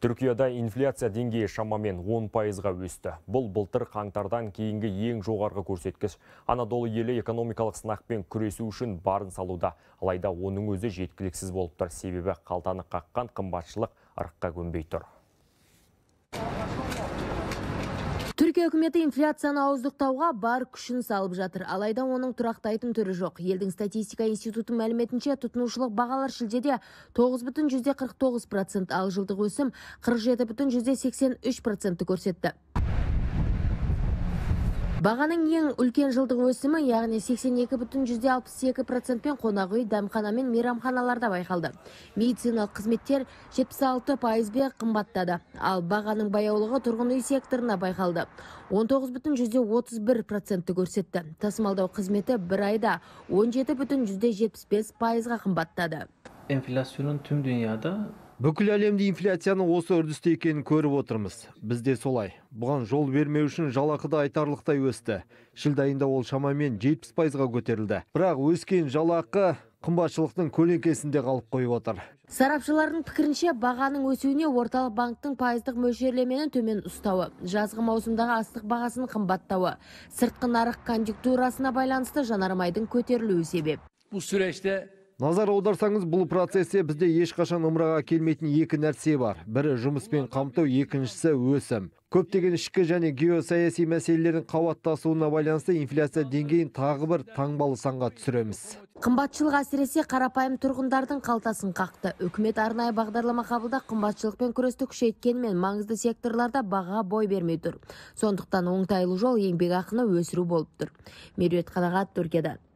Түркияда инфляция деңгейі шамамен 10 пайызға өсті. Бұл бұлтыр қаңтардан кейінгі ең жоғарғы көрсеткіш. Анадолы елі экономикалық сынақпен күресу үшін барын салуда. Алайда оның өзі жеткіліксіз болып тұр. Себебі қалтаны қаққан қымбатшылық ырыққа көнбей тұр. түркия үкіметі инфляцияны ауыздықтауға бар күшін салып жатыр алайда оның тұрақтайтын түрі жоқ елдің статистика институты мәліметінше тұтынушылық бағалар шілдеде тоғыз бүтін жүзде процент ал жылдық өсім қырық бүтін жүзде көрсетті бағаның ең үлкен жылдық өсімі яғни екі процентпен қонақ үй дәмхана мен мейрамханаларда байқалды медициналық қызметтер 76 пайызбен қымбаттады ал бағаның баяулығы тұрғын үй секторына байқалды 19,31 процентті көрсетті тасымалдау қызметі бір айда 17,75 пайызға қымбаттады инфляцияның tüm dünyada бүкіл әлемде инфляцияның осы үрдісте екенін көріп отырмыз бізде солай бұған жол бермеу үшін жалақы да айтарлықтай өсті шілде айында ол шамамен 70 пайызға көтерілді бірақ өскен жалақы қымбатшылықтың көлеңкесінде қалып қойып отыр сарапшылардың пікірінше бағаның өсуіне орталық банктің пайыздық мөлшерлемені төмен ұстауы жазғы маусымдағы астық бағасының қымбаттауы сыртқы нарық конъюнктурасына байланысты жанармайдың көтерілуі себеп бұл назар аударсаңыз бұл процесте бізде ешқашан ымыраға келмейтін екі нәрсе бар бірі жұмыспен қамту екіншісі өсім көптеген ішкі және геосаяси мәселелердің қабаттасуына байланысты инфляция деңгейін тағы бір таңбалы санға түсіреміз қымбатшылық әсіресе қарапайым тұрғындардың қалтасын қақты үкімет арнайы бағдарлама қабылдап қымбатшылықпен күресті күшейткенмен маңызды секторларда баға бой бермей тұр сондықтан оңтайлы жол еңбекақыны өсіру болып тұр меруерт қанағат түркиядан